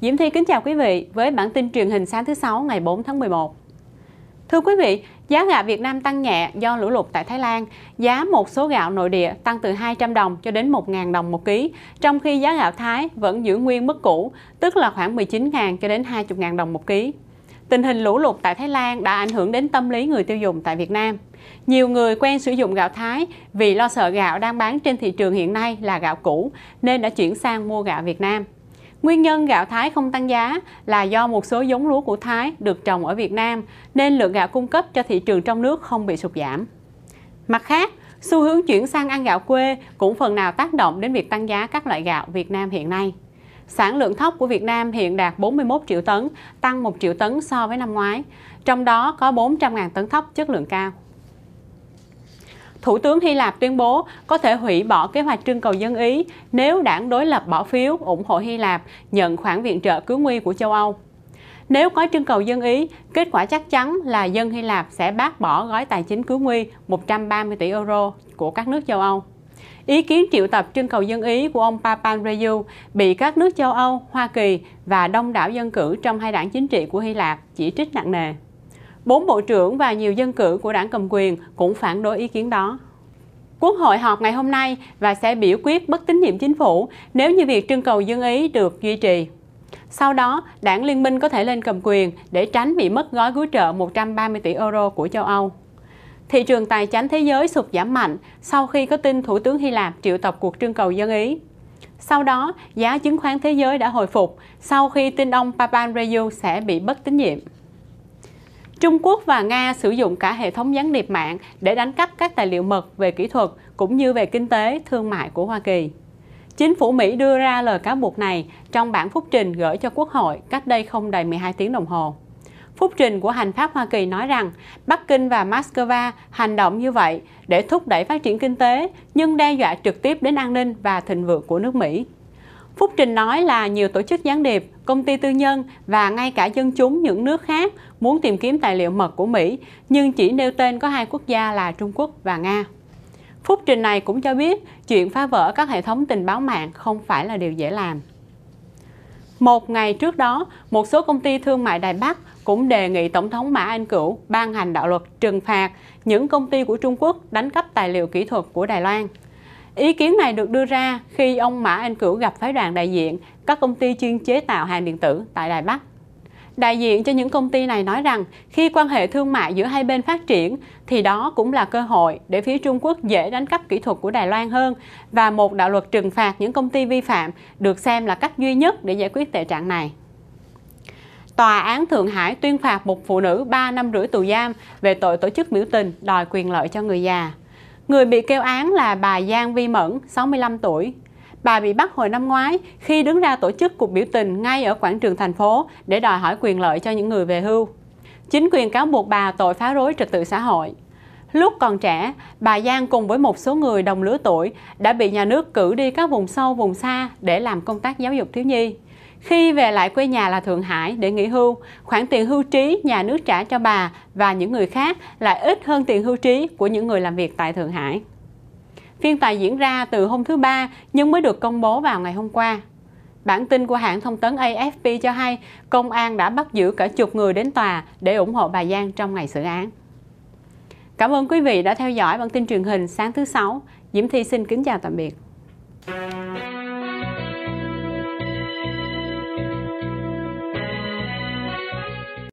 Diễm Thi kính chào quý vị với bản tin truyền hình sáng thứ sáu ngày 4 tháng 11. Thưa quý vị, giá gạo Việt Nam tăng nhẹ do lũ lụt tại Thái Lan. Giá một số gạo nội địa tăng từ 200 đồng cho đến 1.000 đồng một ký, trong khi giá gạo Thái vẫn giữ nguyên mức cũ, tức là khoảng 19.000 cho đến 20.000 đồng một ký. Tình hình lũ lụt tại Thái Lan đã ảnh hưởng đến tâm lý người tiêu dùng tại Việt Nam. Nhiều người quen sử dụng gạo Thái vì lo sợ gạo đang bán trên thị trường hiện nay là gạo cũ nên đã chuyển sang mua gạo Việt Nam. Nguyên nhân gạo Thái không tăng giá là do một số giống lúa của Thái được trồng ở Việt Nam nên lượng gạo cung cấp cho thị trường trong nước không bị sụt giảm. Mặt khác, xu hướng chuyển sang ăn gạo quê cũng phần nào tác động đến việc tăng giá các loại gạo Việt Nam hiện nay. Sản lượng thóc của Việt Nam hiện đạt 41 triệu tấn, tăng 1 triệu tấn so với năm ngoái, trong đó có 400.000 tấn thóc chất lượng cao. Thủ tướng Hy Lạp tuyên bố có thể hủy bỏ kế hoạch trưng cầu dân Ý nếu đảng đối lập bỏ phiếu ủng hộ Hy Lạp nhận khoản viện trợ cứu nguy của châu Âu. Nếu có trưng cầu dân Ý, kết quả chắc chắn là dân Hy Lạp sẽ bác bỏ gói tài chính cứu nguy 130 tỷ euro của các nước châu Âu. Ý kiến triệu tập trưng cầu dân Ý của ông Papandreou bị các nước châu Âu, Hoa Kỳ và đông đảo dân cử trong hai đảng chính trị của Hy Lạp chỉ trích nặng nề. Bốn bộ trưởng và nhiều dân cử của đảng cầm quyền cũng phản đối ý kiến đó. Quốc hội họp ngày hôm nay và sẽ biểu quyết bất tín nhiệm chính phủ nếu như việc trưng cầu dân ý được duy trì. Sau đó, đảng Liên minh có thể lên cầm quyền để tránh bị mất gói cứu trợ 130 tỷ euro của châu Âu. Thị trường tài chính thế giới sụt giảm mạnh sau khi có tin Thủ tướng Hy Lạp triệu tập cuộc trưng cầu dân Ý. Sau đó, giá chứng khoán thế giới đã hồi phục sau khi tin ông Papandreou sẽ bị bất tín nhiệm. Trung Quốc và Nga sử dụng cả hệ thống gián điệp mạng để đánh cắp các tài liệu mật về kỹ thuật cũng như về kinh tế, thương mại của Hoa Kỳ. Chính phủ Mỹ đưa ra lời cáo buộc này trong bản phúc trình gửi cho Quốc hội cách đây không đầy 12 tiếng đồng hồ. Phúc trình của hành pháp Hoa Kỳ nói rằng Bắc Kinh và Moscow hành động như vậy để thúc đẩy phát triển kinh tế nhưng đe dọa trực tiếp đến an ninh và thịnh vượng của nước Mỹ. Phúc Trình nói là nhiều tổ chức gián điệp, công ty tư nhân và ngay cả dân chúng những nước khác muốn tìm kiếm tài liệu mật của Mỹ, nhưng chỉ nêu tên có hai quốc gia là Trung Quốc và Nga. Phúc Trình này cũng cho biết chuyện phá vỡ các hệ thống tình báo mạng không phải là điều dễ làm. Một ngày trước đó, một số công ty thương mại Đài Bắc cũng đề nghị Tổng thống Mã Anh Cửu ban hành đạo luật trừng phạt những công ty của Trung Quốc đánh cắp tài liệu kỹ thuật của Đài Loan – Ý kiến này được đưa ra khi ông Mã Anh Cửu gặp phái đoàn đại diện các công ty chuyên chế tạo hàng điện tử tại Đài Bắc. Đại diện cho những công ty này nói rằng khi quan hệ thương mại giữa hai bên phát triển thì đó cũng là cơ hội để phía Trung Quốc dễ đánh cắp kỹ thuật của Đài Loan hơn và một đạo luật trừng phạt những công ty vi phạm được xem là cách duy nhất để giải quyết tệ trạng này. Tòa án Thượng Hải tuyên phạt một phụ nữ 3 năm rưỡi tù giam về tội tổ chức biểu tình đòi quyền lợi cho người già. Người bị kêu án là bà Giang Vi Mẫn, 65 tuổi. Bà bị bắt hồi năm ngoái khi đứng ra tổ chức cuộc biểu tình ngay ở quảng trường thành phố để đòi hỏi quyền lợi cho những người về hưu. Chính quyền cáo buộc bà tội phá rối trật tự xã hội. Lúc còn trẻ, bà Giang cùng với một số người đồng lứa tuổi đã bị nhà nước cử đi các vùng sâu, vùng xa để làm công tác giáo dục thiếu nhi. Khi về lại quê nhà là Thượng Hải để nghỉ hưu, khoản tiền hưu trí nhà nước trả cho bà và những người khác lại ít hơn tiền hưu trí của những người làm việc tại Thượng Hải. Phiên tòa diễn ra từ hôm thứ Ba nhưng mới được công bố vào ngày hôm qua. Bản tin của hãng thông tấn AFP cho hay công an đã bắt giữ cả chục người đến tòa để ủng hộ bà Giang trong ngày xử án. Cảm ơn quý vị đã theo dõi bản tin truyền hình sáng thứ Sáu. Diễm Thi xin kính chào tạm biệt.